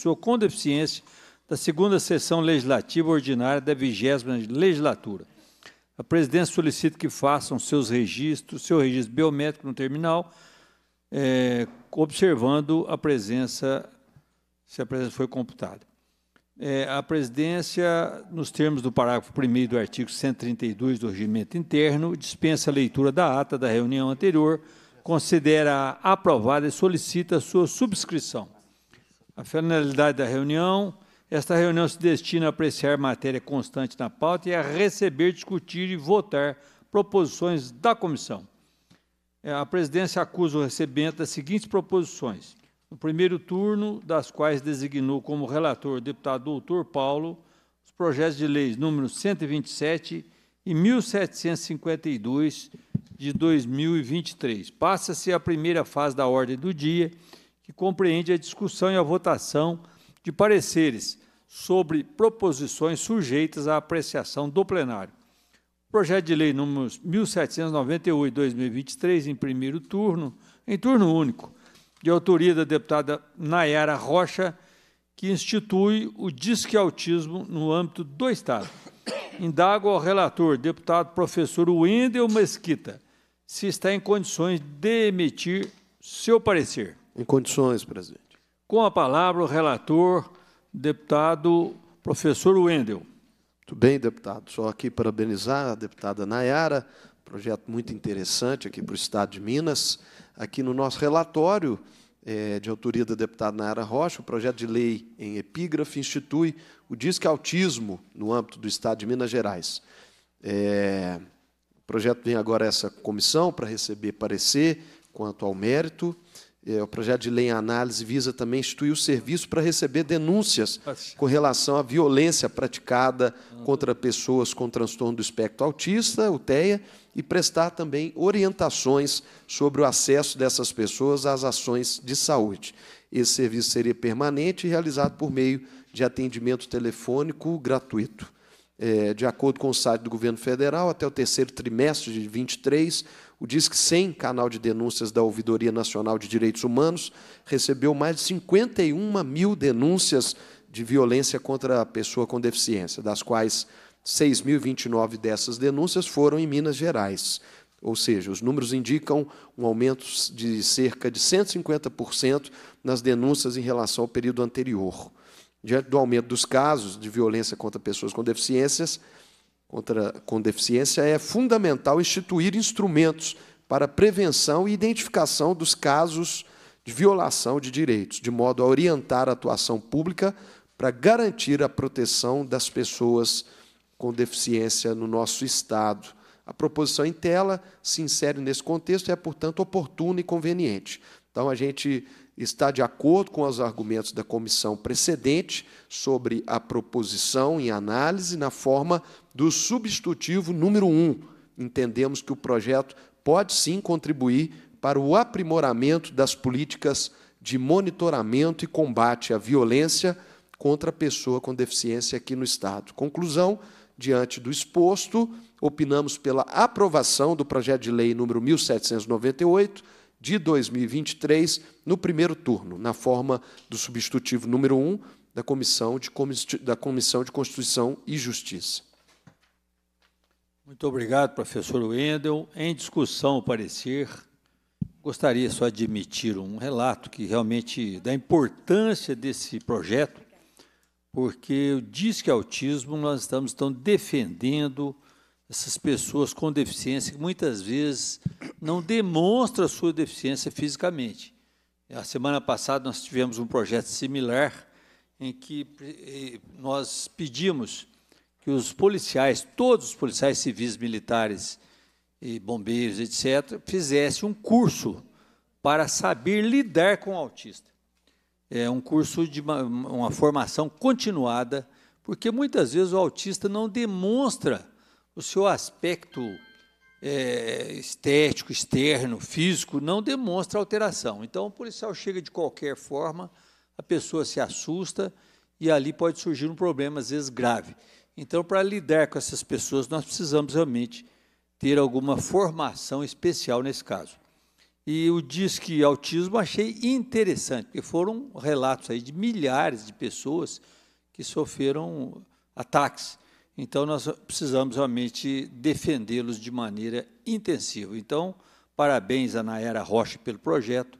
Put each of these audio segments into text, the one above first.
pessoa com deficiência da segunda sessão legislativa ordinária da vigésima legislatura. A presidência solicita que façam seus registros, seu registro biométrico no terminal, é, observando a presença, se a presença foi computada. É, a presidência, nos termos do parágrafo 1 do artigo 132 do Regimento Interno, dispensa a leitura da ata da reunião anterior, considera aprovada e solicita a sua subscrição. A finalidade da reunião. Esta reunião se destina a apreciar matéria constante na pauta e a receber, discutir e votar proposições da comissão. É, a presidência acusa o recebimento das seguintes proposições. No primeiro turno, das quais designou como relator o deputado doutor Paulo, os projetos de leis números 127 e 1752 de 2023. Passa-se a primeira fase da ordem do dia, que compreende a discussão e a votação de pareceres sobre proposições sujeitas à apreciação do plenário. projeto de lei número 1798/2023 em primeiro turno, em turno único, de autoria da deputada Nayara Rocha, que institui o Disque Autismo no âmbito do Estado. Indago ao relator, deputado professor Wendel Mesquita, se está em condições de emitir seu parecer. Em condições, presidente. Com a palavra, o relator, deputado professor Wendel. Muito bem, deputado. Só aqui parabenizar a deputada Nayara, projeto muito interessante aqui para o Estado de Minas. Aqui no nosso relatório, é, de autoria da deputada Nayara Rocha, o projeto de lei em epígrafe institui o Disque Autismo no âmbito do Estado de Minas Gerais. É, o projeto vem agora a essa comissão para receber parecer quanto ao mérito. É, o projeto de lei em análise visa também instituir o serviço para receber denúncias com relação à violência praticada contra pessoas com transtorno do espectro autista, o TEA, e prestar também orientações sobre o acesso dessas pessoas às ações de saúde. Esse serviço seria permanente e realizado por meio de atendimento telefônico gratuito. É, de acordo com o site do governo federal, até o terceiro trimestre de 23, o Disque 100, canal de denúncias da Ouvidoria Nacional de Direitos Humanos, recebeu mais de 51 mil denúncias de violência contra a pessoa com deficiência, das quais 6.029 dessas denúncias foram em Minas Gerais. Ou seja, os números indicam um aumento de cerca de 150% nas denúncias em relação ao período anterior. Diante do aumento dos casos de violência contra pessoas com deficiências, contra, com deficiência, é fundamental instituir instrumentos para prevenção e identificação dos casos de violação de direitos, de modo a orientar a atuação pública para garantir a proteção das pessoas com deficiência no nosso Estado. A proposição em tela se insere nesse contexto e é, portanto, oportuna e conveniente. Então, a gente está de acordo com os argumentos da comissão precedente sobre a proposição em análise na forma do substitutivo número 1. Entendemos que o projeto pode sim contribuir para o aprimoramento das políticas de monitoramento e combate à violência contra a pessoa com deficiência aqui no Estado. Conclusão: diante do exposto, opinamos pela aprovação do projeto de lei número 1798 de 2023 no primeiro turno, na forma do substitutivo número 1 da Comissão de, da Comissão de Constituição e Justiça. Muito obrigado, professor Wendel. Em discussão, o parecer, gostaria só de emitir um relato que realmente da importância desse projeto, porque o Disque Autismo nós estamos então, defendendo essas pessoas com deficiência que muitas vezes não demonstram a sua deficiência fisicamente. A semana passada nós tivemos um projeto similar em que eh, nós pedimos que os policiais, todos os policiais civis, militares e bombeiros, etc., fizessem um curso para saber lidar com o autista. É um curso de uma, uma formação continuada, porque muitas vezes o autista não demonstra o seu aspecto é, estético, externo, físico, não demonstra alteração. Então, o policial chega de qualquer forma, a pessoa se assusta e ali pode surgir um problema, às vezes grave. Então, para lidar com essas pessoas, nós precisamos realmente ter alguma formação especial nesse caso. E o Disque Autismo achei interessante, porque foram relatos aí de milhares de pessoas que sofreram ataques. Então, nós precisamos realmente defendê-los de maneira intensiva. Então, parabéns a Nayara Rocha pelo projeto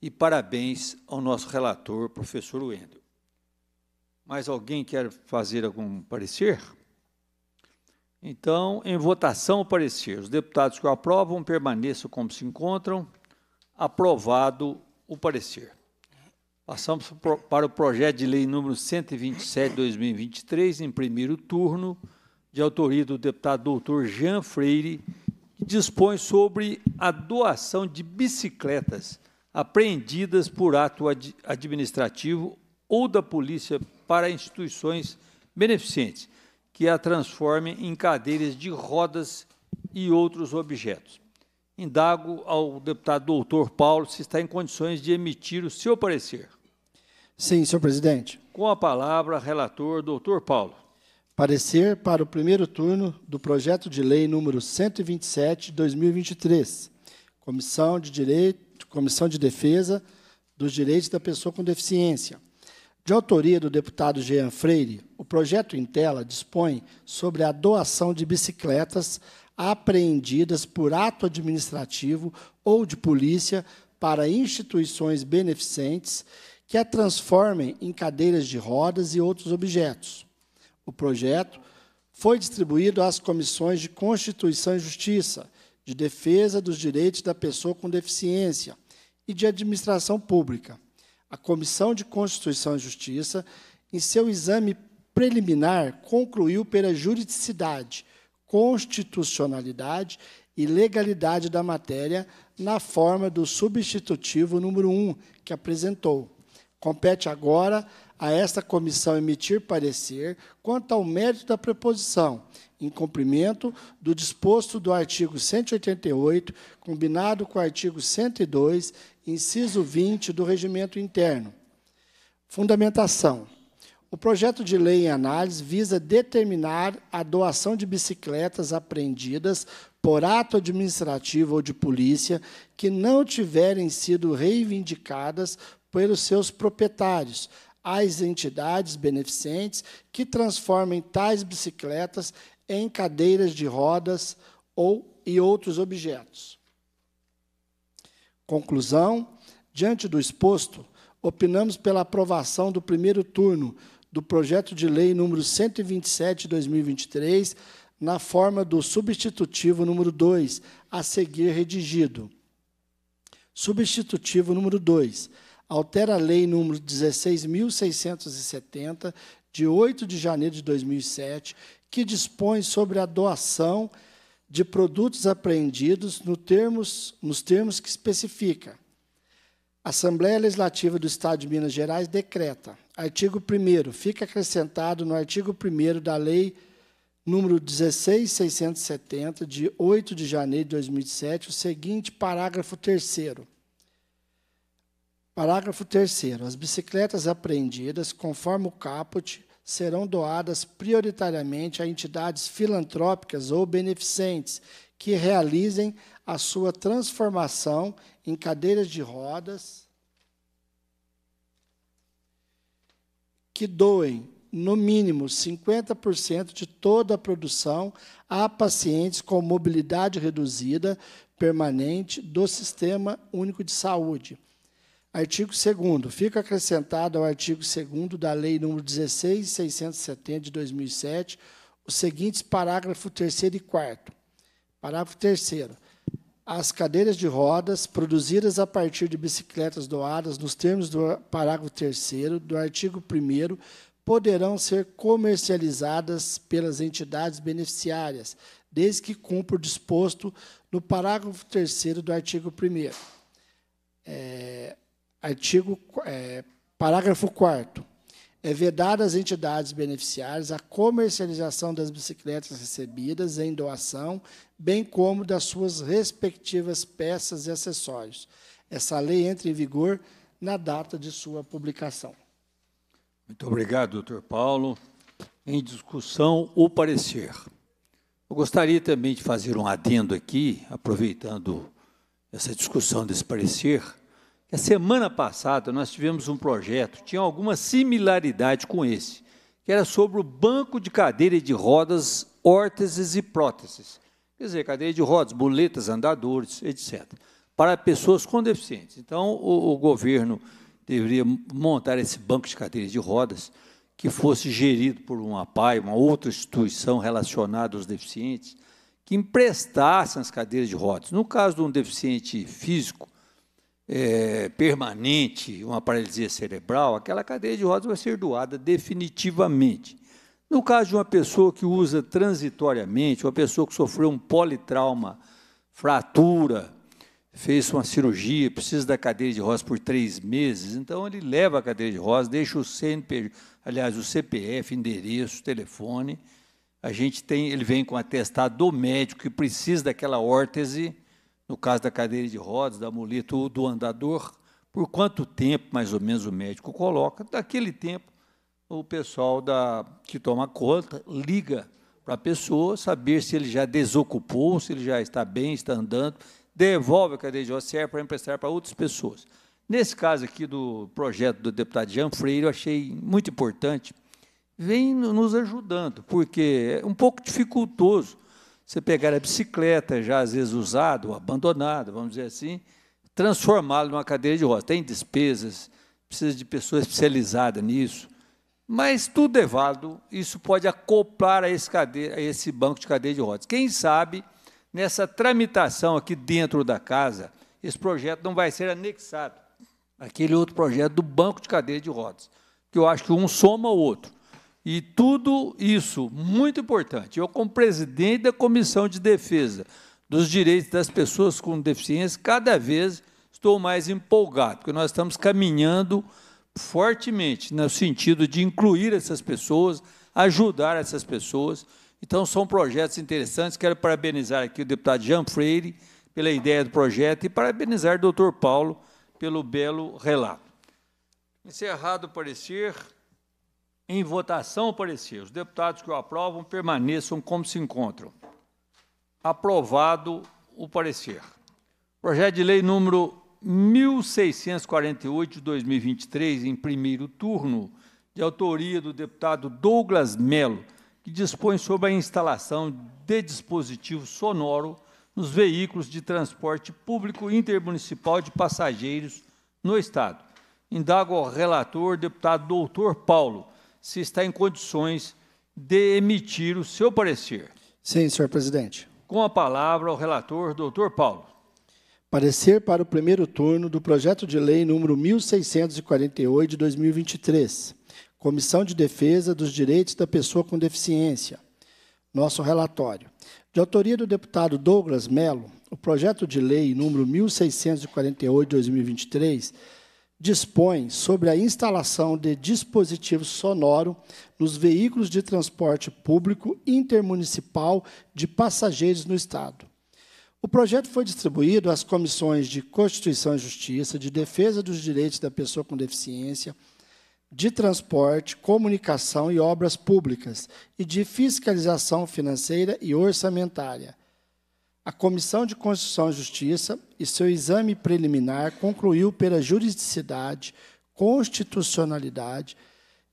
e parabéns ao nosso relator, professor Wendel. Mais alguém quer fazer algum parecer? Então, em votação, o parecer. Os deputados que o aprovam permaneçam como se encontram. Aprovado o parecer. Passamos para o projeto de lei número 127/2023, em primeiro turno, de autoria do deputado doutor Jean Freire, que dispõe sobre a doação de bicicletas apreendidas por ato ad administrativo ou da polícia para instituições beneficentes, que a transformem em cadeiras de rodas e outros objetos. Indago ao deputado doutor Paulo se está em condições de emitir o seu parecer. Sim, senhor presidente. Com a palavra, relator doutor Paulo. Parecer para o primeiro turno do projeto de lei número 127 2023, Comissão de Direito, Comissão de Defesa dos Direitos da Pessoa com Deficiência. De autoria do deputado Jean Freire, o projeto em tela dispõe sobre a doação de bicicletas apreendidas por ato administrativo ou de polícia para instituições beneficentes que a transformem em cadeiras de rodas e outros objetos. O projeto foi distribuído às comissões de Constituição e Justiça, de Defesa dos Direitos da Pessoa com Deficiência e de Administração Pública. A Comissão de Constituição e Justiça, em seu exame preliminar, concluiu pela juridicidade, constitucionalidade e legalidade da matéria na forma do substitutivo número 1 que apresentou. Compete agora a esta comissão emitir parecer quanto ao mérito da preposição, em cumprimento do disposto do artigo 188, combinado com o artigo 102, inciso 20 do Regimento Interno. Fundamentação. O projeto de lei em análise visa determinar a doação de bicicletas apreendidas por ato administrativo ou de polícia que não tiverem sido reivindicadas pelos seus proprietários, as entidades beneficentes que transformem tais bicicletas em cadeiras de rodas ou e outros objetos. Conclusão: diante do exposto, opinamos pela aprovação do primeiro turno do projeto de lei número 127 de 2023, na forma do substitutivo número 2, a seguir redigido. Substitutivo número 2 altera a Lei número 16.670, de 8 de janeiro de 2007, que dispõe sobre a doação de produtos apreendidos no termos, nos termos que especifica. A Assembleia Legislativa do Estado de Minas Gerais decreta. Artigo 1 Fica acrescentado no artigo 1 da Lei número 16670 de 8 de janeiro de 2007, o seguinte parágrafo 3 Parágrafo 3 As bicicletas apreendidas, conforme o caput, serão doadas prioritariamente a entidades filantrópicas ou beneficentes que realizem a sua transformação em cadeiras de rodas, que doem, no mínimo, 50% de toda a produção a pacientes com mobilidade reduzida permanente do Sistema Único de Saúde Artigo 2 Fica acrescentado ao artigo 2 da Lei nº 16.670, de 2007, os seguintes parágrafo 3 e 4 Parágrafo 3 As cadeiras de rodas produzidas a partir de bicicletas doadas nos termos do parágrafo 3 do artigo 1 poderão ser comercializadas pelas entidades beneficiárias, desde que cumpra o disposto no parágrafo 3 do artigo 1 é, Artigo, é, parágrafo 4 É vedada às entidades beneficiárias a comercialização das bicicletas recebidas em doação, bem como das suas respectivas peças e acessórios. Essa lei entra em vigor na data de sua publicação. Muito obrigado, doutor Paulo. Em discussão, o parecer. Eu gostaria também de fazer um adendo aqui, aproveitando essa discussão desse parecer, a semana passada nós tivemos um projeto, que tinha alguma similaridade com esse, que era sobre o banco de cadeira de rodas, órteses e próteses. Quer dizer, cadeira de rodas, boletas, andadores, etc. Para pessoas com deficiência. Então, o, o governo deveria montar esse banco de cadeira de rodas que fosse gerido por uma PAI, uma outra instituição relacionada aos deficientes, que emprestassem as cadeiras de rodas. No caso de um deficiente físico, é, permanente, uma paralisia cerebral, aquela cadeia de rodas vai ser doada definitivamente. No caso de uma pessoa que usa transitoriamente, uma pessoa que sofreu um politrauma, fratura, fez uma cirurgia, precisa da cadeira de rodas por três meses, então ele leva a cadeira de rodas, deixa o CNP, aliás, o CPF, endereço, telefone. A gente tem, ele vem com atestado do médico que precisa daquela órtese no caso da cadeira de rodas, da muleta ou do andador, por quanto tempo mais ou menos o médico coloca. Daquele tempo, o pessoal da, que toma conta liga para a pessoa saber se ele já desocupou, se ele já está bem, está andando, devolve a cadeira de rodas, serve para emprestar para outras pessoas. Nesse caso aqui do projeto do deputado Jean Freire, eu achei muito importante, vem nos ajudando, porque é um pouco dificultoso você pegar a bicicleta, já às vezes usada ou abandonada, vamos dizer assim, transformá-la numa cadeira de rodas. Tem despesas, precisa de pessoa especializada nisso, mas tudo é válido. Isso pode acoplar a esse, cadeira, a esse banco de cadeira de rodas. Quem sabe, nessa tramitação aqui dentro da casa, esse projeto não vai ser anexado. Aquele outro projeto do banco de cadeira de rodas, que eu acho que um soma o outro. E tudo isso, muito importante. Eu, como presidente da Comissão de Defesa dos Direitos das Pessoas com Deficiência, cada vez estou mais empolgado, porque nós estamos caminhando fortemente no sentido de incluir essas pessoas, ajudar essas pessoas. Então, são projetos interessantes. Quero parabenizar aqui o deputado Jean Freire pela ideia do projeto e parabenizar o doutor Paulo pelo belo relato. Encerrado o parecer. Em votação, parecer. Os deputados que o aprovam permaneçam como se encontram. Aprovado o parecer. Projeto de lei número 1648 de 2023, em primeiro turno, de autoria do deputado Douglas Melo, que dispõe sobre a instalação de dispositivo sonoro nos veículos de transporte público intermunicipal de passageiros no Estado. Indago ao relator, deputado doutor Paulo, se está em condições de emitir o seu parecer. Sim, senhor presidente. Com a palavra ao relator, doutor Paulo. Parecer para o primeiro turno do projeto de lei número 1648 de 2023, Comissão de Defesa dos Direitos da Pessoa com Deficiência. Nosso relatório. De autoria do deputado Douglas Melo, o projeto de lei número 1648 de 2023 dispõe sobre a instalação de dispositivo sonoro nos veículos de transporte público intermunicipal de passageiros no Estado. O projeto foi distribuído às comissões de Constituição e Justiça, de Defesa dos Direitos da Pessoa com Deficiência, de Transporte, Comunicação e Obras Públicas e de Fiscalização Financeira e Orçamentária, a Comissão de Constituição e Justiça, e seu exame preliminar, concluiu pela juridicidade, constitucionalidade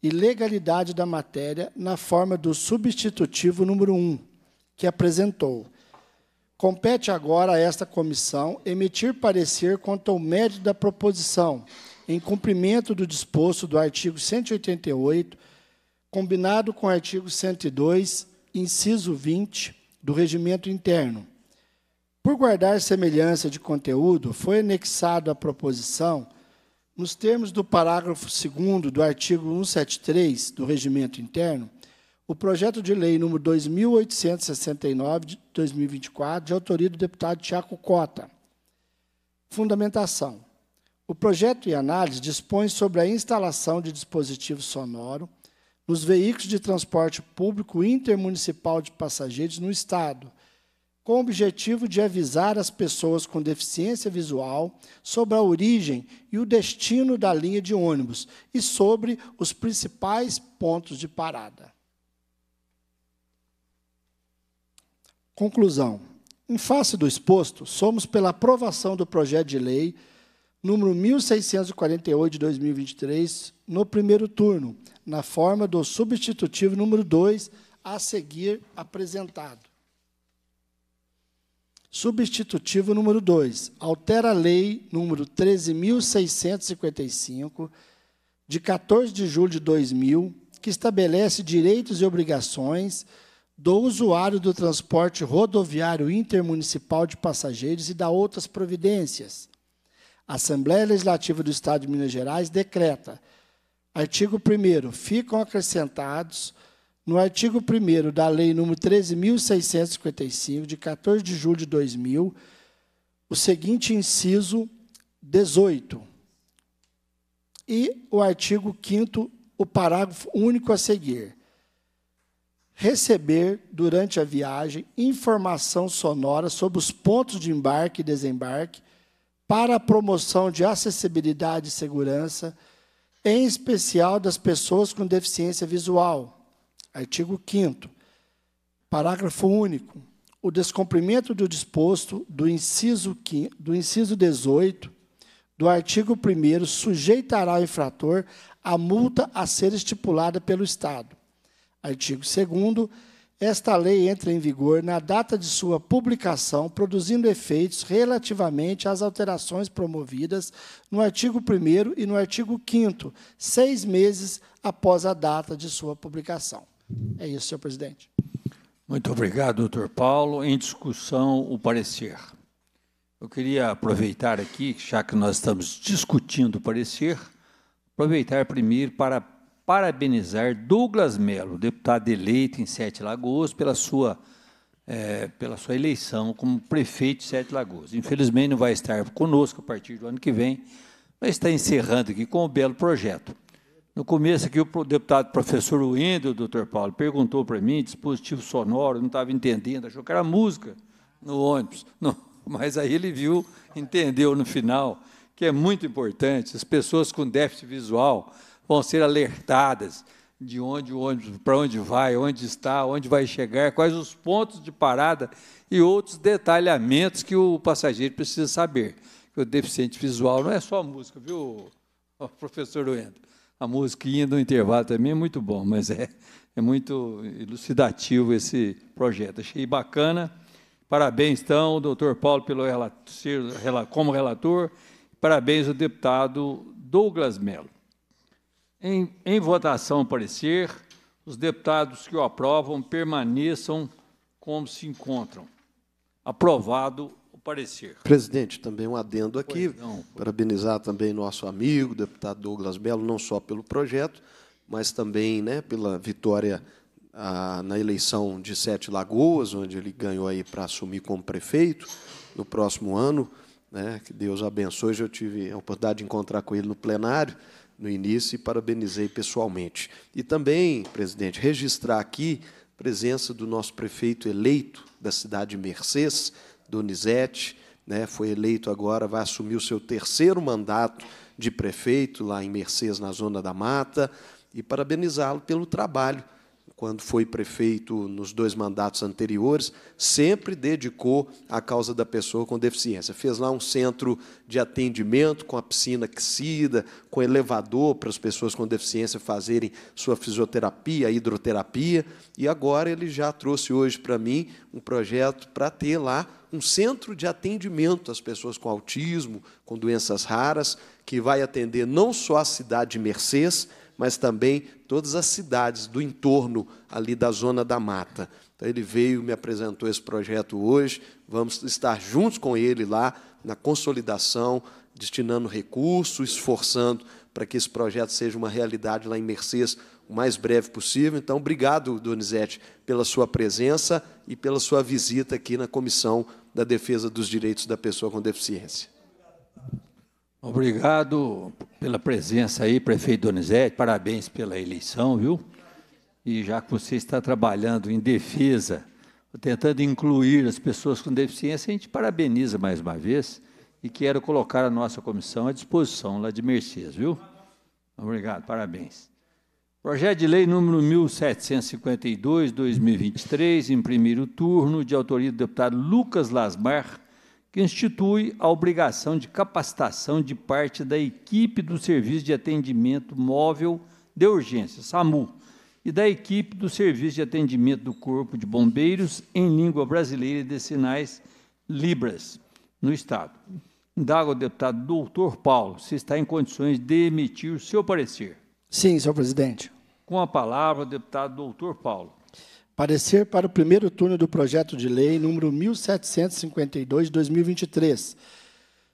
e legalidade da matéria na forma do substitutivo número 1, que apresentou. Compete agora a esta comissão emitir parecer quanto ao mérito da proposição, em cumprimento do disposto do artigo 188, combinado com o artigo 102, inciso 20, do regimento interno por guardar semelhança de conteúdo, foi anexado à proposição, nos termos do parágrafo 2 do artigo 173 do Regimento Interno, o projeto de lei número 2869 de 2024, de autoria do deputado Tiago Cota. Fundamentação. O projeto e análise dispõe sobre a instalação de dispositivo sonoro nos veículos de transporte público intermunicipal de passageiros no Estado, com o objetivo de avisar as pessoas com deficiência visual sobre a origem e o destino da linha de ônibus e sobre os principais pontos de parada. Conclusão. Em face do exposto, somos pela aprovação do projeto de lei número 1648 de 2023, no primeiro turno, na forma do substitutivo número 2 a seguir apresentado. Substitutivo número 2, altera a lei número 13655 de 14 de julho de 2000, que estabelece direitos e obrigações do usuário do transporte rodoviário intermunicipal de passageiros e da outras providências. A Assembleia Legislativa do Estado de Minas Gerais decreta. Artigo 1 Ficam acrescentados no artigo 1 da Lei nº 13.655, de 14 de julho de 2000, o seguinte inciso 18. E o artigo 5 o parágrafo único a seguir. Receber, durante a viagem, informação sonora sobre os pontos de embarque e desembarque para a promoção de acessibilidade e segurança, em especial das pessoas com deficiência visual Artigo 5 Parágrafo único. O descumprimento do disposto do inciso, do inciso 18 do artigo 1 sujeitará o infrator à multa a ser estipulada pelo Estado. Artigo 2 Esta lei entra em vigor na data de sua publicação, produzindo efeitos relativamente às alterações promovidas no artigo 1 e no artigo 5 seis meses após a data de sua publicação. É isso, senhor presidente. Muito obrigado, doutor Paulo. Em discussão, o parecer. Eu queria aproveitar aqui, já que nós estamos discutindo o parecer, aproveitar primeiro para parabenizar Douglas Melo, deputado eleito em Sete Lagoas, pela sua, é, pela sua eleição como prefeito de Sete Lagoas. Infelizmente não vai estar conosco a partir do ano que vem, mas está encerrando aqui com um belo projeto. No começo aqui, o deputado professor Wendel, doutor Paulo, perguntou para mim, dispositivo sonoro, não estava entendendo, achou que era música no ônibus. Não, mas aí ele viu, entendeu no final, que é muito importante, as pessoas com déficit visual vão ser alertadas de onde o ônibus, para onde vai, onde está, onde vai chegar, quais os pontos de parada e outros detalhamentos que o passageiro precisa saber. O deficiente visual não é só música, viu, professor Wendel? a musiquinha do intervalo também é muito bom, mas é, é muito elucidativo esse projeto. Achei bacana. Parabéns, então, ao doutor Paulo pelo como relator. Parabéns ao deputado Douglas Mello. Em, em votação parecer, os deputados que o aprovam permaneçam como se encontram. Aprovado parecer. Presidente, também um adendo aqui, pois não, pois... parabenizar também nosso amigo, deputado Douglas Belo, não só pelo projeto, mas também né, pela vitória ah, na eleição de Sete Lagoas, onde ele ganhou aí para assumir como prefeito no próximo ano. Né, que Deus abençoe. eu tive a oportunidade de encontrar com ele no plenário, no início, e parabenizei pessoalmente. E também, presidente, registrar aqui a presença do nosso prefeito eleito da cidade de Mercês, Donizete, né, foi eleito agora, vai assumir o seu terceiro mandato de prefeito lá em Mercês, na Zona da Mata, e parabenizá-lo pelo trabalho quando foi prefeito nos dois mandatos anteriores, sempre dedicou à causa da pessoa com deficiência. Fez lá um centro de atendimento com a piscina aquecida, com elevador para as pessoas com deficiência fazerem sua fisioterapia, hidroterapia, e agora ele já trouxe hoje para mim um projeto para ter lá um centro de atendimento às pessoas com autismo, com doenças raras, que vai atender não só a cidade de Mercês, mas também todas as cidades do entorno ali da zona da mata. Então ele veio, me apresentou esse projeto hoje, vamos estar juntos com ele lá na consolidação, destinando recursos, esforçando para que esse projeto seja uma realidade lá em Mercês o mais breve possível. Então, obrigado, Donizete, pela sua presença e pela sua visita aqui na Comissão da Defesa dos Direitos da Pessoa com Deficiência. Obrigado pela presença aí, prefeito Donizete. Parabéns pela eleição, viu? E já que você está trabalhando em defesa, tentando incluir as pessoas com deficiência, a gente parabeniza mais uma vez e quero colocar a nossa comissão à disposição lá de Mercês, viu? Obrigado, parabéns. Projeto de lei número 1752, 2023, em primeiro turno, de autoria do deputado Lucas Lasmar que institui a obrigação de capacitação de parte da equipe do Serviço de Atendimento Móvel de Urgência, SAMU, e da equipe do Serviço de Atendimento do Corpo de Bombeiros em Língua Brasileira de Sinais Libras, no Estado. Indago deputado doutor Paulo se está em condições de emitir o seu parecer. Sim, senhor presidente. Com a palavra, deputado doutor Paulo. Parecer para o primeiro turno do projeto de lei número 1752/2023,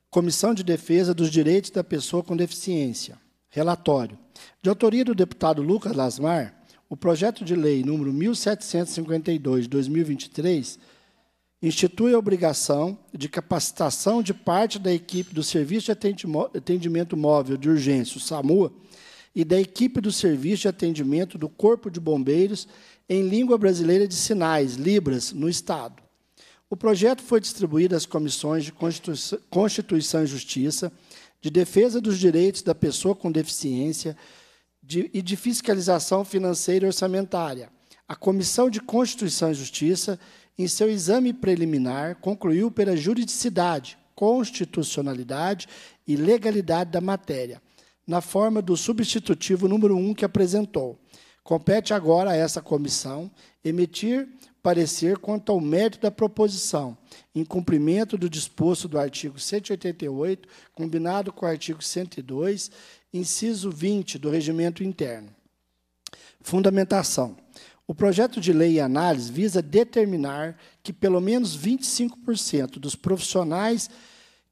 Comissão de Defesa dos Direitos da Pessoa com Deficiência. Relatório. De autoria do deputado Lucas Lasmar, o projeto de lei número 1752/2023 institui a obrigação de capacitação de parte da equipe do Serviço de Atendimento Móvel de Urgência, o SAMU, e da equipe do Serviço de Atendimento do Corpo de Bombeiros em língua brasileira de sinais, Libras, no Estado. O projeto foi distribuído às comissões de Constituição, e Justiça, de Defesa dos Direitos da Pessoa com Deficiência de, e de Fiscalização Financeira e Orçamentária. A Comissão de Constituição e Justiça, em seu exame preliminar, concluiu pela juridicidade, constitucionalidade e legalidade da matéria, na forma do substitutivo número 1 um que apresentou. Compete agora a essa comissão emitir parecer quanto ao mérito da proposição, em cumprimento do disposto do artigo 188, combinado com o artigo 102, inciso 20 do regimento interno. Fundamentação. O projeto de lei e análise visa determinar que pelo menos 25% dos profissionais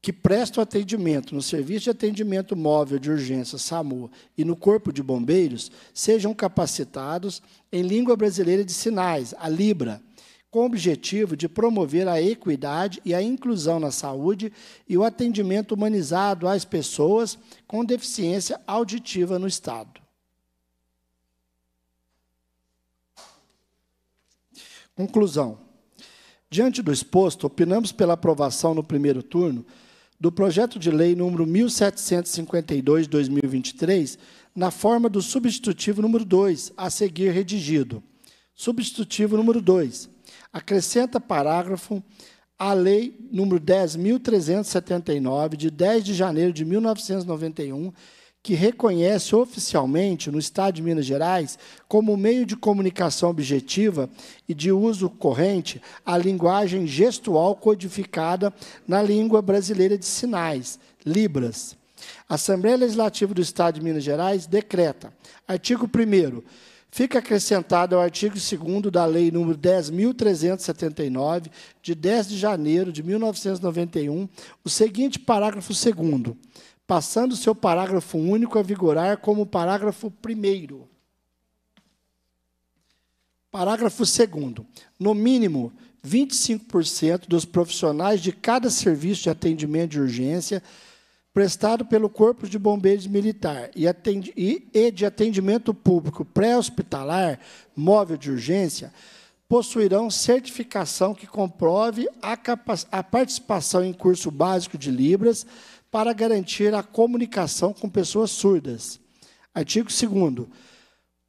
que prestam atendimento no Serviço de Atendimento Móvel de Urgência, SAMU, e no Corpo de Bombeiros, sejam capacitados em língua brasileira de sinais, a Libra, com o objetivo de promover a equidade e a inclusão na saúde e o atendimento humanizado às pessoas com deficiência auditiva no Estado. Conclusão. Diante do exposto, opinamos pela aprovação no primeiro turno do projeto de lei número 1752/2023, na forma do substitutivo número 2, a seguir redigido. Substitutivo número 2. Acrescenta parágrafo à lei número 10379 de 10 de janeiro de 1991 que reconhece oficialmente no Estado de Minas Gerais como meio de comunicação objetiva e de uso corrente a linguagem gestual codificada na língua brasileira de sinais, Libras. A Assembleia Legislativa do Estado de Minas Gerais decreta, artigo 1 fica acrescentado ao artigo 2 da Lei nº 10.379, de 10 de janeiro de 1991, o seguinte parágrafo 2 passando seu parágrafo único a vigorar como parágrafo primeiro. Parágrafo segundo. No mínimo, 25% dos profissionais de cada serviço de atendimento de urgência prestado pelo Corpo de Bombeiros Militar e, e de atendimento público pré-hospitalar, móvel de urgência, possuirão certificação que comprove a, a participação em curso básico de Libras, para garantir a comunicação com pessoas surdas. Artigo 2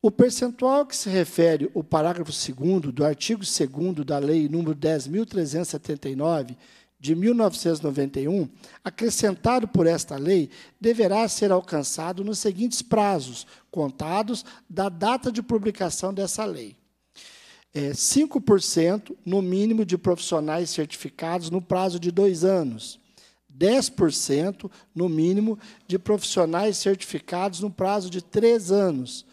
o percentual que se refere o parágrafo 2 do artigo 2 da Lei nº 10.379, de 1991, acrescentado por esta lei, deverá ser alcançado nos seguintes prazos, contados da data de publicação dessa lei. É, 5% no mínimo de profissionais certificados no prazo de dois anos. 10%, no mínimo, de profissionais certificados no prazo de três anos.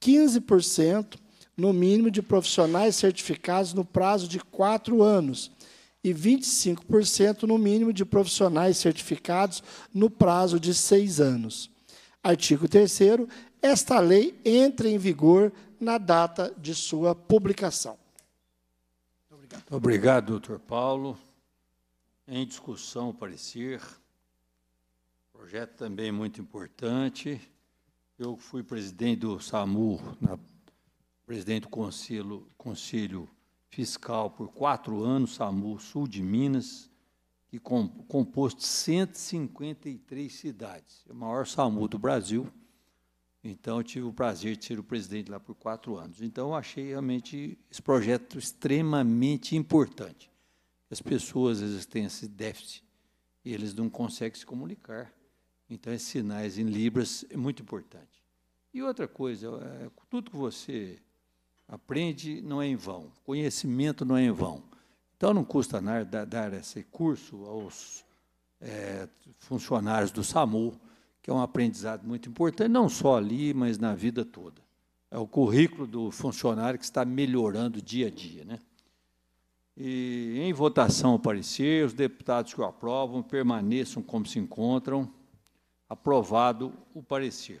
15%, no mínimo, de profissionais certificados no prazo de quatro anos. E 25%, no mínimo, de profissionais certificados no prazo de seis anos. Artigo 3. Esta lei entra em vigor na data de sua publicação. Obrigado. Obrigado, doutor Paulo. Em discussão, o parecer. Projeto também muito importante. Eu fui presidente do SAMU, na, presidente do Conselho, Conselho Fiscal por quatro anos, SAMU Sul de Minas, que com, composto 153 cidades. É o maior SAMU do Brasil. Então, tive o prazer de ser o presidente lá por quatro anos. Então, achei realmente esse projeto extremamente importante as pessoas às vezes têm esse déficit e eles não conseguem se comunicar. Então, esses sinais em Libras é muito importante. E outra coisa, é, tudo que você aprende não é em vão, conhecimento não é em vão. Então, não custa nada dar esse curso aos é, funcionários do SAMU, que é um aprendizado muito importante, não só ali, mas na vida toda. É o currículo do funcionário que está melhorando dia a dia, né? E em votação parecer, os deputados que o aprovam permaneçam como se encontram. Aprovado o parecer.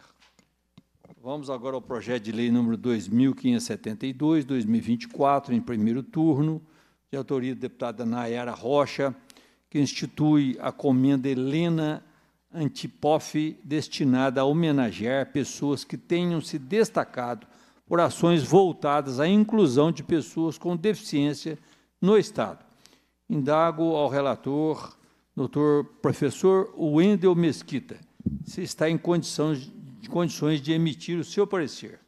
Vamos agora ao projeto de lei número 2572, 2024, em primeiro turno, de autoria da deputada Nayara Rocha, que institui a comenda Helena Antipoff, destinada a homenagear pessoas que tenham se destacado por ações voltadas à inclusão de pessoas com deficiência no Estado. Indago ao relator, doutor professor Wendel Mesquita, se está em condições, condições de emitir o seu parecer.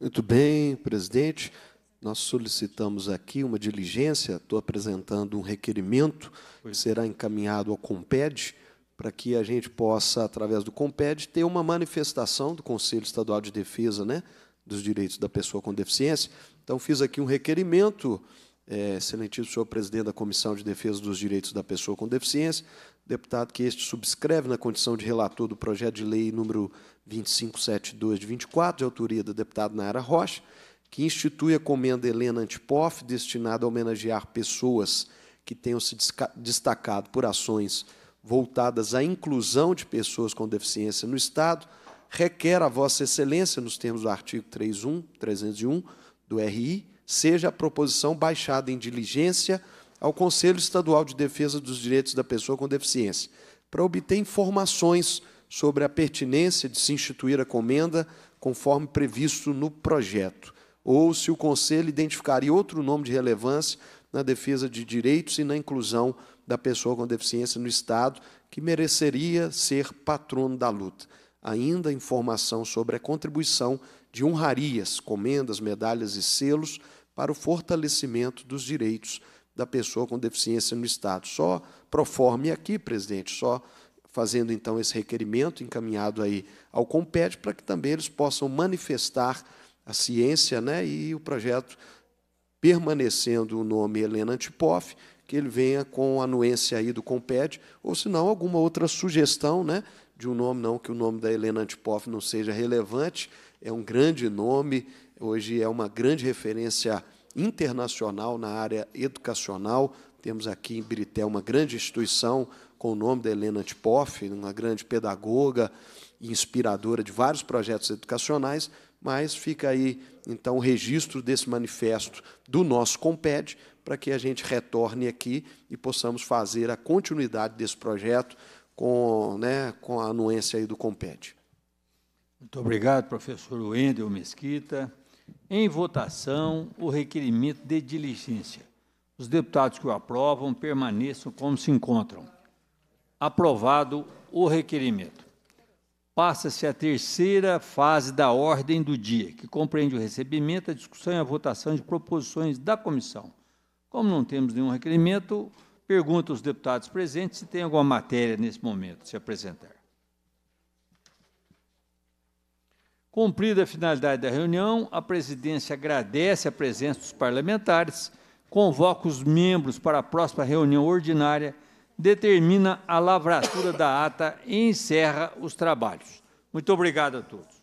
Muito bem, presidente. Nós solicitamos aqui uma diligência, estou apresentando um requerimento que será encaminhado ao COMPED, para que a gente possa, através do COMPED, ter uma manifestação do Conselho Estadual de Defesa né, dos Direitos da Pessoa com Deficiência. Então, fiz aqui um requerimento é, excelentíssimo senhor presidente da Comissão de Defesa dos Direitos da Pessoa com Deficiência, deputado que este subscreve na condição de relator do projeto de lei número 2572 de 24, de autoria do deputado Nara Rocha, que institui a comenda Helena Antipoff, destinada a homenagear pessoas que tenham se destacado por ações voltadas à inclusão de pessoas com deficiência no Estado, requer a Vossa Excelência, nos termos do artigo 31, 301 do RI, seja a proposição baixada em diligência ao Conselho Estadual de Defesa dos Direitos da Pessoa com Deficiência, para obter informações sobre a pertinência de se instituir a comenda conforme previsto no projeto, ou se o Conselho identificaria outro nome de relevância na defesa de direitos e na inclusão da pessoa com deficiência no Estado, que mereceria ser patrono da luta. Ainda informação sobre a contribuição de honrarias, comendas, medalhas e selos para o fortalecimento dos direitos da pessoa com deficiência no Estado. Só proforme aqui, presidente, só fazendo então esse requerimento encaminhado aí ao Compete para que também eles possam manifestar a ciência, né, e o projeto permanecendo o nome Helena Antipoff, que ele venha com anuência aí do Compete, ou se não alguma outra sugestão, né, de um nome não que o nome da Helena Antipoff não seja relevante, é um grande nome, hoje é uma grande referência internacional na área educacional. Temos aqui em Britel uma grande instituição com o nome da Helena Tipoff, uma grande pedagoga e inspiradora de vários projetos educacionais, mas fica aí, então, o registro desse manifesto do nosso COMPED, para que a gente retorne aqui e possamos fazer a continuidade desse projeto com, né, com a anuência aí do COMPED. Muito obrigado, professor Wendel Mesquita. Em votação, o requerimento de diligência. Os deputados que o aprovam permaneçam como se encontram. Aprovado o requerimento. Passa-se a terceira fase da ordem do dia, que compreende o recebimento, a discussão e a votação de proposições da comissão. Como não temos nenhum requerimento, pergunto aos deputados presentes se tem alguma matéria nesse momento se apresentar. Cumprida a finalidade da reunião, a presidência agradece a presença dos parlamentares, convoca os membros para a próxima reunião ordinária, determina a lavratura da ata e encerra os trabalhos. Muito obrigado a todos.